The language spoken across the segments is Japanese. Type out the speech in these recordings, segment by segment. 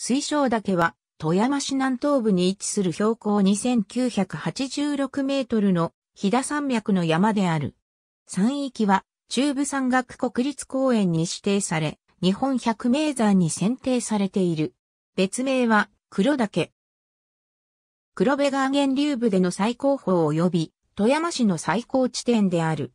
水晶岳は、富山市南東部に位置する標高2986メートルの飛騨山脈の山である。山域は中部山岳国立公園に指定され、日本百名山に選定されている。別名は黒岳。黒部川源流部での最高峰及び富山市の最高地点である。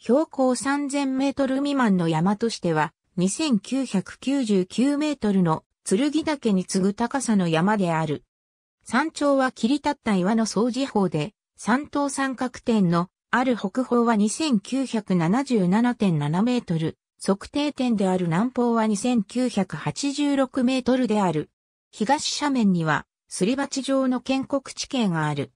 標高3000メートル未満の山としては2999メートルの剣岳に次ぐ高さの山である。山頂は切り立った岩の掃除法で、山東三角点のある北方は2977.7メートル、測定点である南方は2986メートルである。東斜面には、すり鉢状の建国地形がある。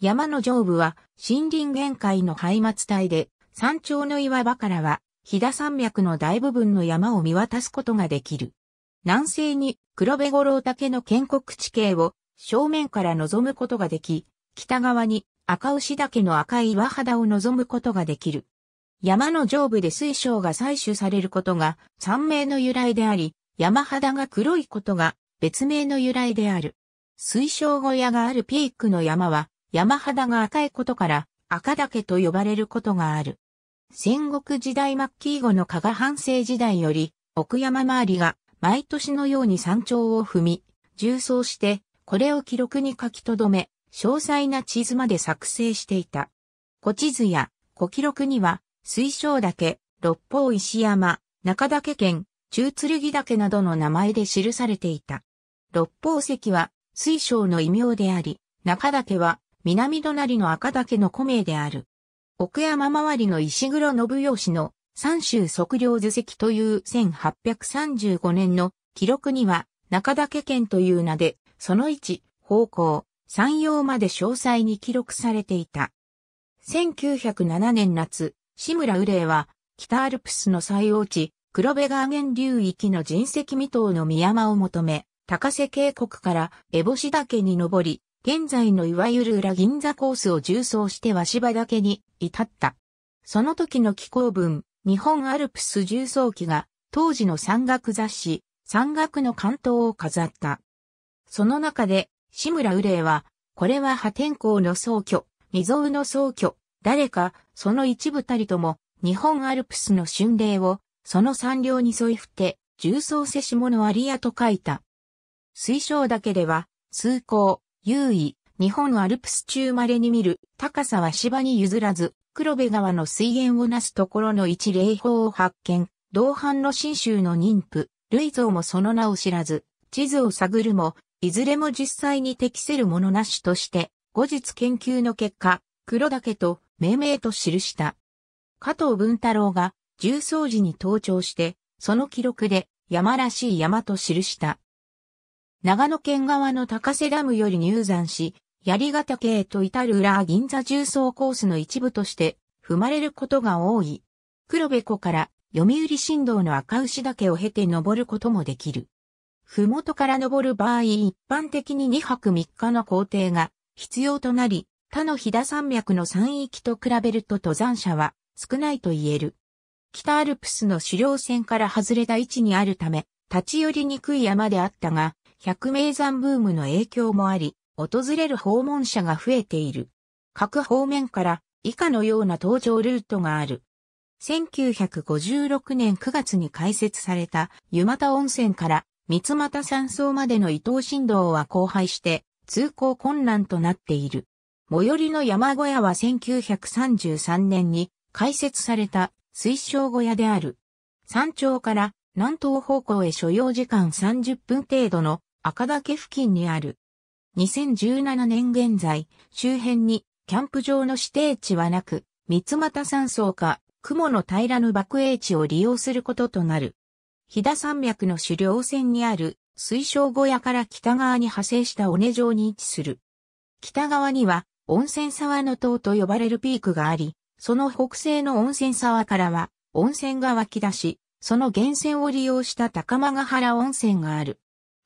山の上部は森林限界の廃末帯で、山頂の岩場からは、飛騨山脈の大部分の山を見渡すことができる。南西に黒部五郎岳の建国地形を正面から望むことができ、北側に赤牛岳の赤い岩肌を望むことができる。山の上部で水晶が採取されることが山名の由来であり、山肌が黒いことが別名の由来である。水晶小屋があるピークの山は山肌が赤いことから赤岳と呼ばれることがある。戦国時代末期以後の加賀藩政時代より奥山周りが毎年のように山頂を踏み、重装して、これを記録に書き留め、詳細な地図まで作成していた。古地図や古記録には、水晶岳、六方石山、中岳県、中剣岳などの名前で記されていた。六方石は水晶の異名であり、中岳は南隣の赤岳の古名である。奥山周りの石黒信義の三州測量図籍という1835年の記録には中岳県という名で、その位置、方向、山陽まで詳細に記録されていた。1907年夏、志村雨霊は、北アルプスの最王地、黒部川源流域の人石未踏の宮間を求め、高瀬渓谷から烏干岳に登り、現在のいわゆる裏銀座コースを縦走して和芝岳に至った。その時の気候文、日本アルプス重装機が当時の山岳雑誌、山岳の関東を飾った。その中で、志村雨霊は、これは破天荒の宗教、未曾有の宗教、誰か、その一部たりとも、日本アルプスの巡礼を、その山稜に沿い振って、重装せし者ありやと書いた。水晶けでは、通行、優位、日本アルプス中稀に見る、高さは芝に譲らず、黒部川の水源をなすところの一霊峰を発見、同伴の新州の妊婦、類像もその名を知らず、地図を探るも、いずれも実際に適せるものなしとして、後日研究の結果、黒岳と命名と記した。加藤文太郎が重曹寺に登頂して、その記録で山らしい山と記した。長野県側の高瀬ダムより入山し、槍ヶ岳へと至る裏銀座重装コースの一部として踏まれることが多い。黒部湖から読売振動の赤牛岳を経て登ることもできる。ふもとから登る場合一般的に2泊3日の行程が必要となり、他の飛騨山脈の山域と比べると登山者は少ないと言える。北アルプスの狩猟線から外れた位置にあるため、立ち寄りにくい山であったが、百名山ブームの影響もあり、訪れる訪問者が増えている。各方面から以下のような登場ルートがある。1956年9月に開設された湯又温泉から三又山荘までの伊東新道は荒廃して通行困難となっている。最寄りの山小屋は1933年に開設された水晶小屋である。山頂から南東方向へ所要時間30分程度の赤岳付近にある2017年現在、周辺にキャンプ場の指定地はなく、三俣山荘か雲の平らの爆栄地を利用することとなる。飛騨山脈の主稜線にある水晶小屋から北側に派生した尾根状に位置する。北側には温泉沢の塔と呼ばれるピークがあり、その北西の温泉沢からは温泉が湧き出し、その源泉を利用した高間ヶ原温泉がある。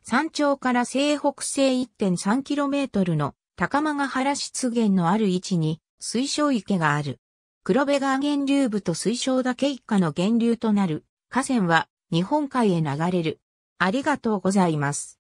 山頂から西北西 1.3km の高間原湿原のある位置に水晶池がある。黒部川源流部と水晶岳一家の源流となる河川は日本海へ流れる。ありがとうございます。